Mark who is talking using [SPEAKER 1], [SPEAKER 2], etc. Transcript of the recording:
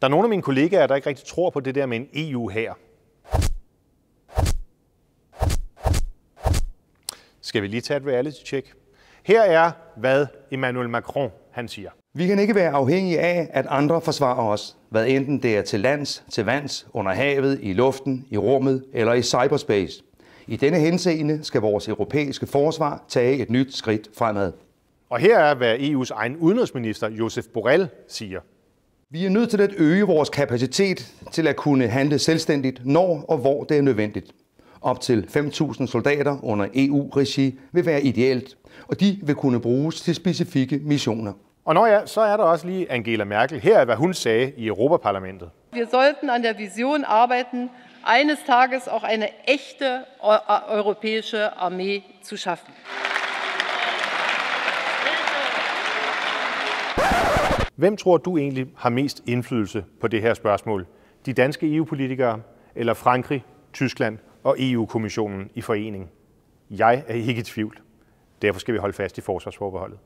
[SPEAKER 1] Der er nogle af mine kollegaer, der ikke rigtig tror på det der med en EU her. Skal vi lige tage et reality check? Her er, hvad Emmanuel Macron han siger.
[SPEAKER 2] Vi kan ikke være afhængige af, at andre forsvarer os, hvad enten det er til lands, til vands, under havet, i luften, i rummet eller i cyberspace. I denne henseende skal vores europæiske forsvar tage et nyt skridt fremad. Og her er, hvad EU's egen udenrigsminister Josef Borrell siger. Vi er nødt til at øge vores kapacitet til at kunne handle selvstændigt, når og hvor det er nødvendigt. Op til 5.000 soldater under EU-regi vil være ideelt, og de vil kunne
[SPEAKER 1] bruges til specifikke missioner. Og når ja, så er der også lige Angela Merkel. Her er, hvad hun sagde i
[SPEAKER 3] Europaparlamentet. Wir sollten an der Vision arbeiten, eines Tages auch eine echte europäische Armee zu schaffen.
[SPEAKER 1] Hvem tror du egentlig har mest indflydelse på det her spørgsmål? De danske EU-politikere eller Frankrig, Tyskland og EU-kommissionen i forening? Jeg er ikke i tvivl. Derfor skal vi holde fast i forsvarsforbeholdet.